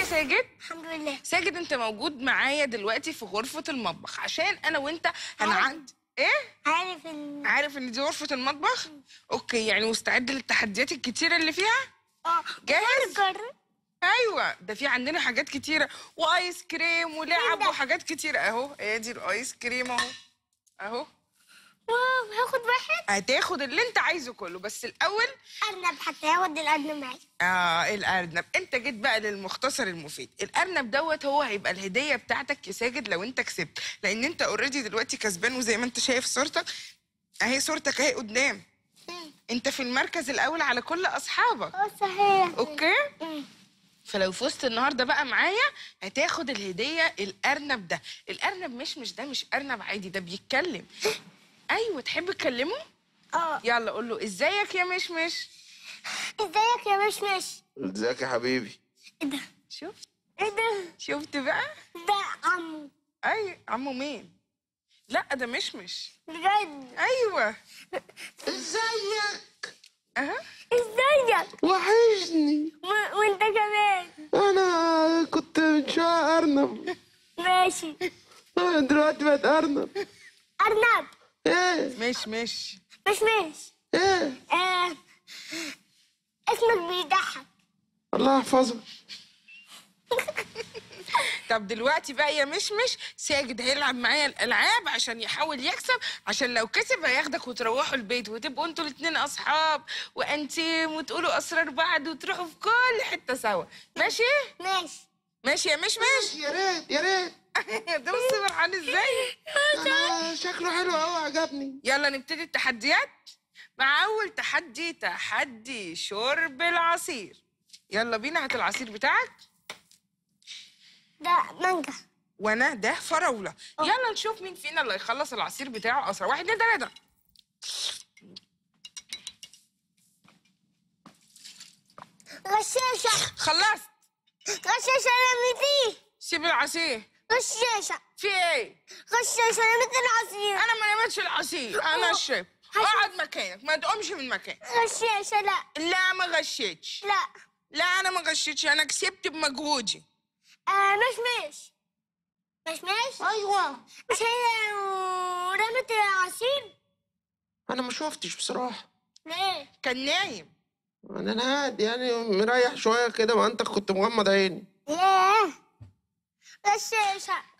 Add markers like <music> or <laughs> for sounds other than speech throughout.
ازيك يا ساجد الحمد لله ساجد انت موجود معايا دلوقتي في غرفه المطبخ عشان انا وانت هنعد ايه عارف ان عارف ان دي غرفه المطبخ اوكي يعني مستعد للتحديات الكتيره اللي فيها اه جاهز برجر ايوه ده في عندنا حاجات كتيره وايس كريم ولعب وحاجات كتيره اهو ادي دي الايس كريم اهو اهو واو هاخد واحد هتاخد اللي انت عايزه كله بس الاول ارنب حتى ياخد الارنب معايا اه الارنب انت جيت بقى للمختصر المفيد الارنب دوت هو هيبقى الهديه بتاعتك يا ساجد لو انت كسبت لان انت اوريدي دلوقتي كسبان وزي ما انت شايف صورتك اهي صورتك اهي قدام انت في المركز الاول على كل اصحابك اه صحيح اوكي مم. فلو فزت النهارده بقى معايا هتاخد الهديه الارنب ده الارنب مش مش ده مش ارنب عادي ده بيتكلم <laughs> ايوه تحب تكلمه اه يلا قول له ازيك يا مشمش ازيك يا مشمش ازيك يا حبيبي ايه ده شفت ايه ده شفت بقى ده عمو اي عمو مين لا ده مشمش بجد ايوه ازيك اها ازيك وحشني وانت كمان انا كنت من شويه ارنب ماشي دلوقتي بقت ارنب ارنب إيه. مش مش مش مش ايه آه، اسمك بيضحك الله يحفظك <laughs> طب دلوقتي بقى يا مشمش ساجد هيلعب معايا الالعاب عشان يحاول يكسب عشان لو كسب هياخدك وتروحوا البيت وتبقوا انتوا الاثنين اصحاب وانتيم وتقولوا اسرار بعض وتروحوا في كل حته سوا ماشي ماشي ماشي يا مشمش يا ريت يا ريت <laughs> ده بصي فرحان ازاي شكله حلو قوي عجبني يلا نبتدي التحديات مع اول تحدي تحدي شرب العصير يلا بينا هات العصير بتاعك ده مانجا وانا ده فراوله أوه. يلا نشوف مين فينا اللي هيخلص العصير بتاعه اسرع واحد اتنين تلاته غشاشه خلصت غشاشه يا ميدي سيب العصير غشاشه في ايه؟ غشاش انا مثل العصير انا ما نمتش العصير انا الشيف اقعد مكانك ما تقومش من مكانك غشاشة لا لا ما غشيتش لا لا انا ما غشيتش انا كسبت بمجهودي آه مش مش مش مش ايوه مش هي رمت العصير انا ما شفتش بصراحه ليه كان نايم انا قاعد يعني مريح شويه كده ما انت كنت مغمض عيني ياه بس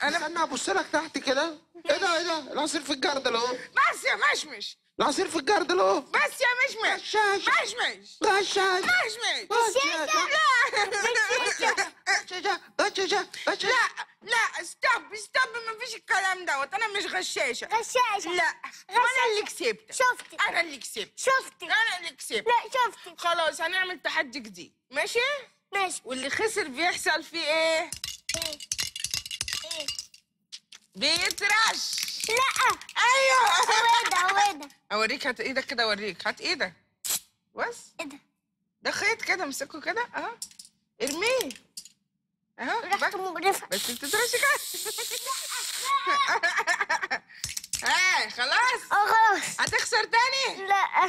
انا استنى ابص لك تحت كده ايه ده ايه ده العصير في الجردل اهو بس يا مشمش العصير في الجردل اهو بس يا مشمش مشمش مشمش مشمش بس يا لا غشاشه لا لا ستوب ستوب ما فيش الكلام دوت انا مش غشاشه غشاشه لا انا اللي كسبت شفتي انا اللي كسبت شفتي انا اللي كسبت لا شفتي خلاص هنعمل تحدي جديد ماشي ماشي واللي خسر بيحصل فيه ايه بيترش لا ايوه هو ده هو ده اوريك هات ايدك كده اوريك هات ايدك بس ايه ده ده خيط كده امسكه كده اهو ارميه اهو بس مقرفه بس بتترشي كده <laughs> ايه خلاص اه خلاص هتخسر تاني لا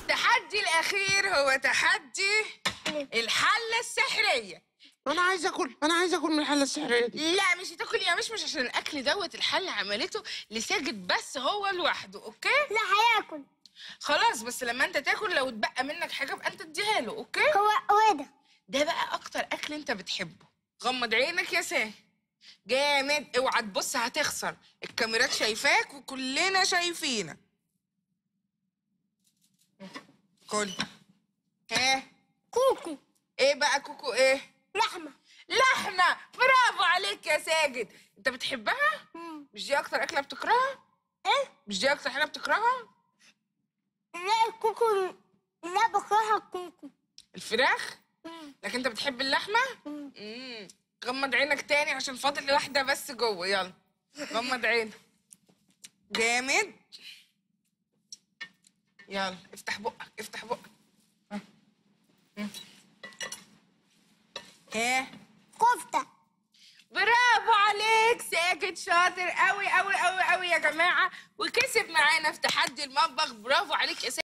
التحدي <laughs> الاخير هو تحدي إيه؟ الحله السحريه انا عايز اكل انا عايز اكل من الحله السحريه دي لا مش هتاكل يا مش مش عشان الاكل دوت الحل عملته لساجد بس هو لوحده اوكي لا هياكل خلاص بس لما انت تاكل لو اتبقى منك حاجه بقى انت اديها له اوكي هو هو ده ده بقى اكتر اكل انت بتحبه غمض عينك يا ساه جامد اوعى تبص هتخسر الكاميرات شايفاك وكلنا شايفينك كل ها كوكو ايه بقى كوكو ايه يا ساجد انت بتحبها مش دي اكتر اكله بتكرهها ايه مش دي اكتر حاجه بتكرهها لا الكوكو لا بكرهها الكوكو الفراخ لكن انت بتحب اللحمه امم غمض عينك تاني عشان فاضل واحده بس جوه يلا غمض عينك جامد يلا افتح بقك افتح بقك ها واحد شاطر قوي قوي قوي قوي يا جماعه وكسب معانا في تحدي المطبخ برافو عليك اسامه